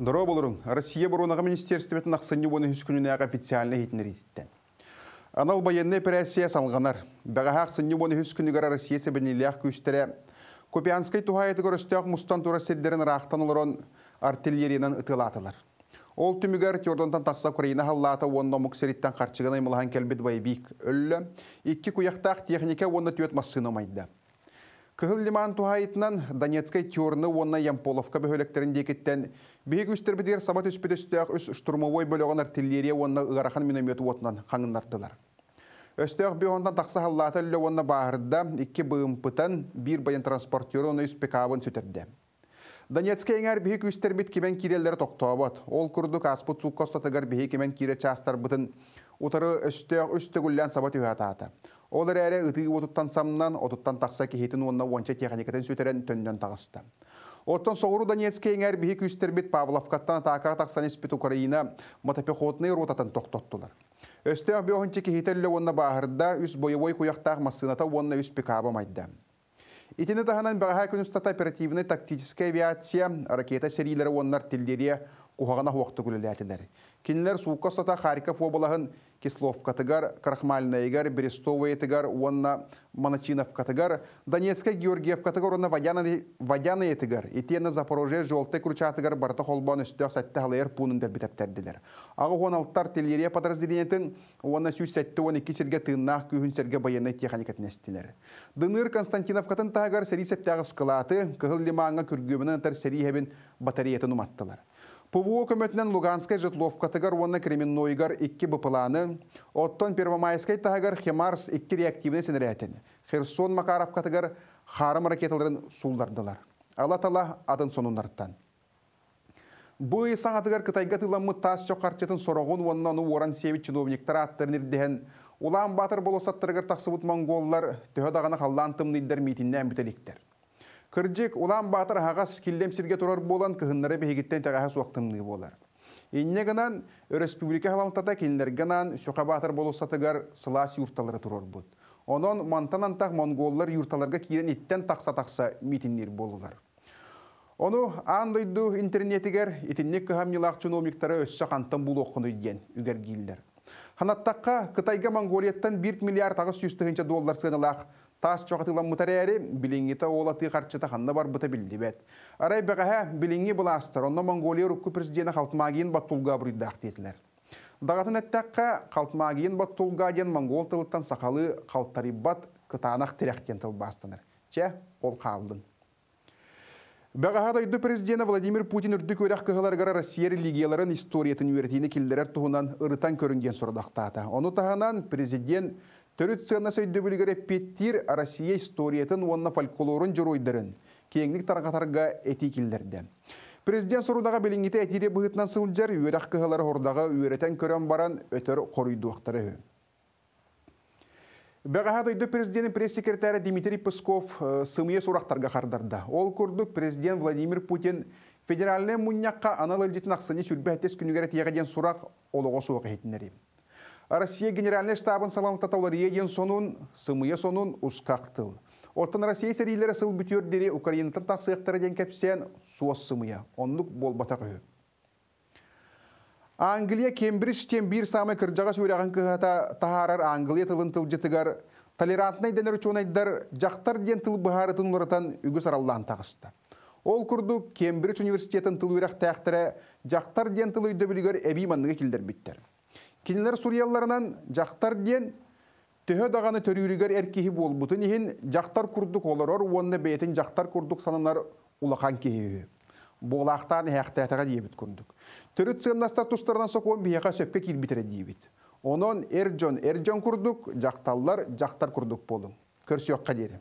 Дұры болырын, Россия бұрунаға министерстветін ақсыны оны үскініне аға официаліне етінер етіттен. Анал байынны операция салғанар, бағаға ақсыны оны үскінігара Россия сәбінелі ақ көстірі, Копианскай туғайеті көрістіяқ мұстан тура сердерін рақтан олырын артиллерияның ұтылатылар. Ол түмігер тердонтан тақса Украина халлата онна мұксериттен қарчығын аймылған кәлбет Вайбик өлі, екі күйақтақ техника онна түйет массыны майды. Кыһыл лиман тухайытынан Донецкой терны онна Ямполовка бөхөлектерінде кеттен. Бейік үстірбідер сабат үспедістіяқ үс штурмовой бөліған артиллерия онна ұғарахан миномету отынан қаңыннартылар. Өстөк ондан тақса халлаты лө онна бағырда икі бұйымпытан бір баян транспортері онна үс пекабын сөтерді. Донецкий бит бейік үстірбіт кемен кирелері тоқтуабат. Ол күрдік аспыт суккостатығар бейік кемен кире частар бұтын. Утары өстөк үстігіллен сабат үйататы. Ол әрі ұтығы отыттан самынан, отыттан тақса кейтін онына онша техникатын сөтерен төннен тағысты. Ортан соғыру Донецке еңәр бігі күстербет Павловкаттан тақсан іспет Украина мотопехотный ротатын тоқтоттылар. әңбе бөғінші кейтелі онына бағырда үс бойовой күйақтақ масыната онына үс пикабы майды. Итені тағынан бәға күн ұстата оперативны тактическая авиация, ракета серийлері оннар тілдері кухагана хуакту күлелятелер. Кинлер суукка сата Харьков обалаһын Кисловка тыгар, Крахмальная Берестовая тыгар, уонна Маначиновка Донецка Георгиевка тыгар, уонна Вадяная тыгар, Запорожье Жолты Круча тыгар, Барта Холбан үстөх сәтті ғалайыр пунын дәр бітәптәрділер. Ағы ғоналттар телерия подразделениятын, уонна сүй сәтті он екі серге тыннақ күйін серге Дыныр Константиновкатын тағар сери сәптәғыс қылаты, кығыл лимаңа күргөмінен тар батареятын ПВО көмөтінен Луганскай жытловкатығар оны гар 2 бұпыланы, оттон Первомайскай тагар Хемарс 2 реактивный сенірәтін. Херсон Макаровкатығар харым ракеталарын сулдардылар. Алатала атын сонунарттан. Бұй саңатығар Кытайга тыламы тас жоқарчетін сорағын оннан оран севит чиновниктар аттырнердеген Улан Батыр болосаттырығыр тақсыбыт монголлар төхедағаны қаллантым ниддер митиннен бүтеліктер. Кырджик улан батыр хагас сирге турар болан кыһыннары беһигиттен тагахас уактымны болар. Инне гынан республика халамтата киллер гынан сүха батыр болусатыгар сылас юрталары турар бут. Онон мантанан так монголлар юрталарга киен иттен такса-такса митиннер болулар. Ону андойду интернетигер итинник кыһам йылак чиновниктары өссө кантын бул окуну үгер гиллер. Ханаттакка Кытайга Монголияттан 1 миллиард тагы 100 доллар сыгылак Тас чоғатылан мұтарәрі біліңгіті олаты қарчыта қанна бар бұта білді бәд. Арай бәғаға бұл астыр, онна Монголия рүккі президені қалтымағиын баттулға бұрыдақ детілер. Дағатын әттәққа қалтымағиын баттулға ден монгол тылыттан сақалы қалтариббат тіректен тіряқтен бастыныр. Че, ол қалдың. Бәғаға дайды президенті Владимир Путин үрді көрәқ кығыларғара Россия религияларын историятын өртейіні келдерер тұғынан ұрытан көрінген сұрдақтаты. Оны тағынан президент Төрөт сығына сөйді петтир Россия историятын онна фольклорын жүройдырын, кеңдик таргатарга этикилдерде. Президент сурудага біліңгеті әтире бұғытнан сылжар, үйерақ қығылары ордағы үйеретін көрен баран өтөр қорыйдуақтары өн. Бәғаға дойды президенті пресс Дмитрий Песков сымые сурактарга қардарды. Ол көрдік президент Владимир Путин федеральный муньякка анал әлдетін ақсыны сүрбәттес күнігәрі тияғаден сұрақ олығы Россия генеральный штабын саламта татаулар ен сонун, сымыя сонун ускақтыл. Оттан Россия сәрилері сыл бүтөрдері Украинатан тақсықтары ден кәпсен суос сымыя. Онлық бол бата Англия Кембридж тем бір самы кырджага сөйлөгөн кыһата тағарар Англия тылын тылжытыгар толерантный денер айдар жақтар ден тыл быһарытын ұратан үгүс араллан тагысты. Ол күрді Кембридж университетін тыл үрәк тәқтірі жақтар ден тыл өйдө білігер килдер кинилер сурьялларынан жақтар ден төһө дағаны төрүрүгер эркиһи болбутун иһин жақтар курдук олорор уонна бейтин жақтар курдук сананар улахан киһиһү боолаахтаан хээхтээтага диэбит курдук төрү цыыннаста тустарынан сокуон биэха сөпке кирбитере диэбит онон эрджон эрджон курдук жакталлар жактар курдук болуң көрсүөкка диэри